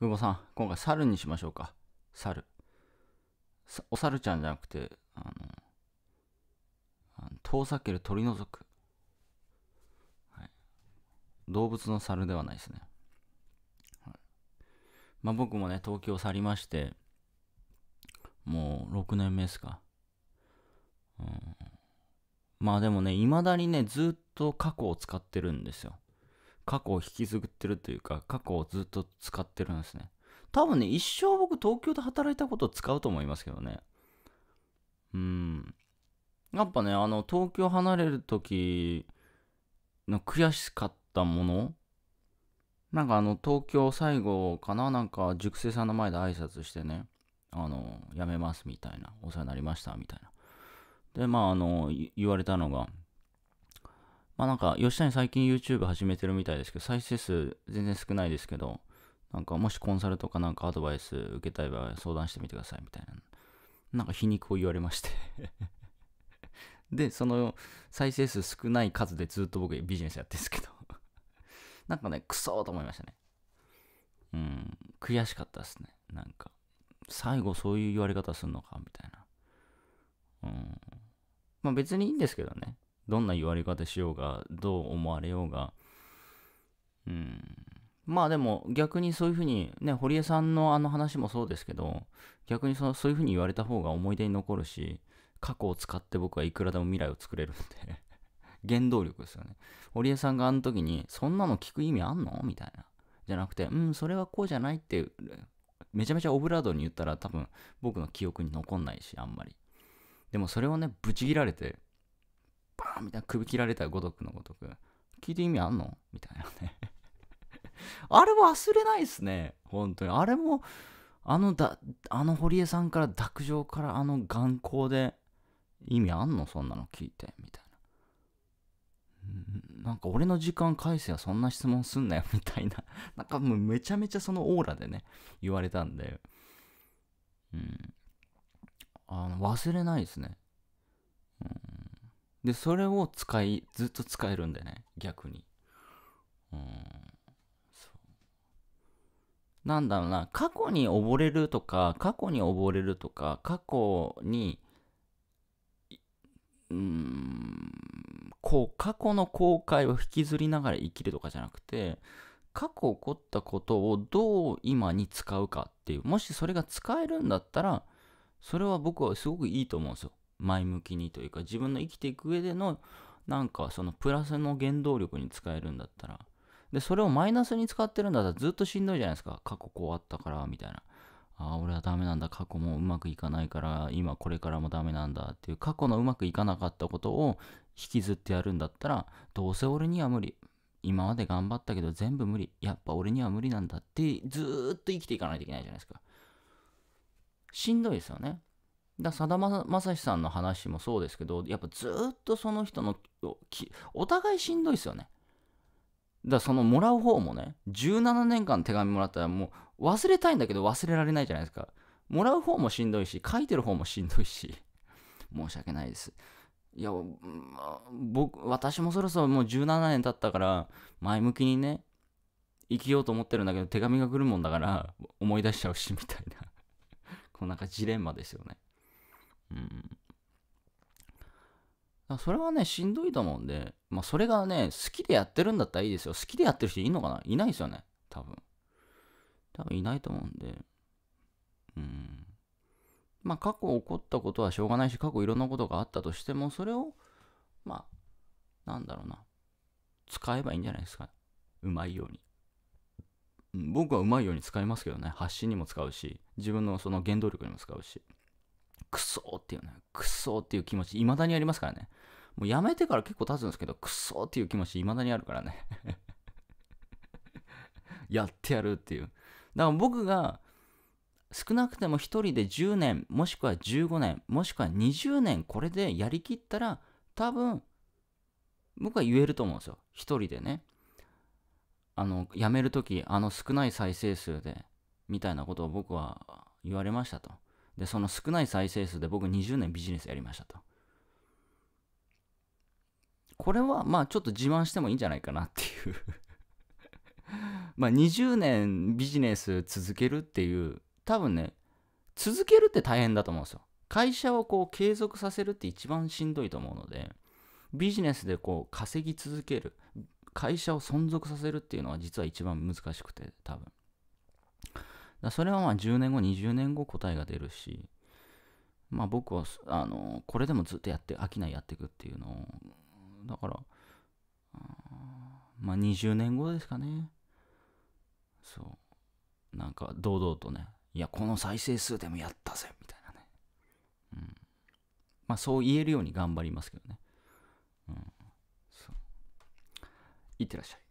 久保さん、今回猿にしましょうか。猿。お猿ちゃんじゃなくて、あの、あの遠ざける取り除く、はい。動物の猿ではないですね。はい、まあ僕もね、東京を去りまして、もう6年目ですか。うん、まあでもね、いまだにね、ずっと過去を使ってるんですよ。過去を引きずってるというか、過去をずっと使ってるんですね。多分ね、一生僕東京で働いたことを使うと思いますけどね。うん。やっぱね、あの、東京離れる時の悔しかったものなんかあの、東京最後かななんか、熟成さんの前で挨拶してね、あの、辞めますみたいな、お世話になりましたみたいな。で、まあ、あの、言われたのが、まあなんか、吉谷最近 YouTube 始めてるみたいですけど、再生数全然少ないですけど、なんかもしコンサルとかなんかアドバイス受けたい場合相談してみてくださいみたいな。なんか皮肉を言われまして で、その再生数少ない数でずっと僕ビジネスやってるんですけど なんかね、クソーと思いましたね。うん、悔しかったですね。なんか、最後そういう言われ方すんのかみたいな。うん。まあ別にいいんですけどね。どんな言われ方しようが、どう思われようが、うん。まあでも逆にそういうふうに、ね、堀江さんのあの話もそうですけど、逆にそそういうふうに言われた方が思い出に残るし、過去を使って僕はいくらでも未来を作れるんで 原動力ですよね。堀江さんがあの時に、そんなの聞く意味あんのみたいな。じゃなくて、うん、それはこうじゃないって、めちゃめちゃオブラードに言ったら多分僕の記憶に残んないし、あんまり。でもそれをね、ブチ切られて、バーンみたいな首切られたごとくのごとく。聞いて意味あんのみたいなね あれ忘れないっすね。本当に。あれも、あのだ、あの堀江さんから卓上からあの眼光で、意味あんのそんなの聞いて。みたいな。んなんか俺の時間返せやそんな質問すんなよみたいな なんかもうめちゃめちゃそのオーラでね、言われたんで。うん。あの、忘れないですね。で、それを使い、ずっと使えるんだよね、逆に。うん、そう。なんだろうな、過去に溺れるとか、過去に溺れるとか、過去に、うん、こう、過去の後悔を引きずりながら生きるとかじゃなくて、過去起こったことをどう今に使うかっていう、もしそれが使えるんだったら、それは僕はすごくいいと思うんですよ。前向きにというか自分の生きていく上でのなんかそのプラスの原動力に使えるんだったらでそれをマイナスに使ってるんだったらずっとしんどいじゃないですか過去こうあったからみたいなああ俺はダメなんだ過去もうまくいかないから今これからもダメなんだっていう過去のうまくいかなかったことを引きずってやるんだったらどうせ俺には無理今まで頑張ったけど全部無理やっぱ俺には無理なんだってずっと生きていかないといけないじゃないですかしんどいですよねださだまさしさんの話もそうですけど、やっぱずっとその人のお互いしんどいですよね。だそのもらう方もね、17年間手紙もらったらもう忘れたいんだけど忘れられないじゃないですか。もらう方もしんどいし、書いてる方もしんどいし、申し訳ないです。いや、僕、私もそろそろもう17年経ったから、前向きにね、生きようと思ってるんだけど、手紙が来るもんだから、思い出しちゃうし、みたいな。こうなんかジレンマですよね。うん。それはね、しんどいと思うんで、まあ、それがね、好きでやってるんだったらいいですよ。好きでやってる人いんのかないないですよね、多分。多分いないと思うんで。うん。まあ、過去起こったことはしょうがないし、過去いろんなことがあったとしても、それを、まあ、なんだろうな。使えばいいんじゃないですか。うまいように。僕はうまいように使いますけどね。発信にも使うし、自分のその原動力にも使うし。クソっていうね、クソっていう気持ち、未だにありますからね。もうやめてから結構経つんですけど、クソっていう気持ち、未だにあるからね。やってやるっていう。だから僕が、少なくても1人で10年、もしくは15年、もしくは20年、これでやりきったら、多分、僕は言えると思うんですよ。1人でね。あの、やめるとき、あの少ない再生数で、みたいなことを僕は言われましたと。で、その少ない再生数で僕20年ビジネスやりましたと。これはまあちょっと自慢してもいいんじゃないかなっていう まあ20年ビジネス続けるっていう、多分ね、続けるって大変だと思うんですよ。会社をこう継続させるって一番しんどいと思うので、ビジネスでこう稼ぎ続ける、会社を存続させるっていうのは実は一番難しくて、多分。それはまあ10年後、20年後答えが出るし、まあ僕は、あの、これでもずっとやって、飽きないやっていくっていうのを、だから、まあ20年後ですかね。そう。なんか堂々とね、いや、この再生数でもやったぜ、みたいなね。うん。まあそう言えるように頑張りますけどね。うん。そう。いってらっしゃい。